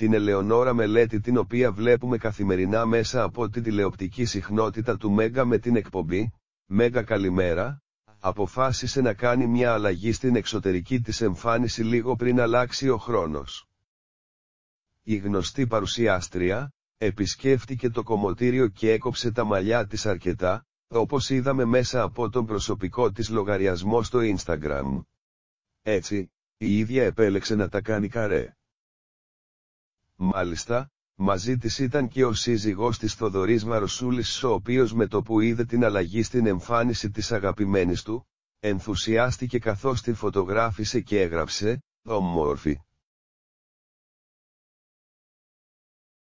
την Ελεονόρα μελέτη την οποία βλέπουμε καθημερινά μέσα από τη τηλεοπτική συχνότητα του Μέγα με την εκπομπή, Μέγα Καλημέρα, αποφάσισε να κάνει μια αλλαγή στην εξωτερική της εμφάνιση λίγο πριν αλλάξει ο χρόνος. Η γνωστή παρουσιάστρια, επισκέφτηκε το κομμωτήριο και έκοψε τα μαλλιά της αρκετά, όπως είδαμε μέσα από τον προσωπικό της λογαριασμό στο Instagram. Έτσι, η ίδια επέλεξε να τα κάνει καρέ. Μάλιστα, μαζί της ήταν και ο σύζυγός της Θοδωρής Μαροσούλης ο οποίος με το που είδε την αλλαγή στην εμφάνιση της αγαπημένης του, ενθουσιάστηκε καθώς την φωτογράφησε και έγραψε, ομόρφη.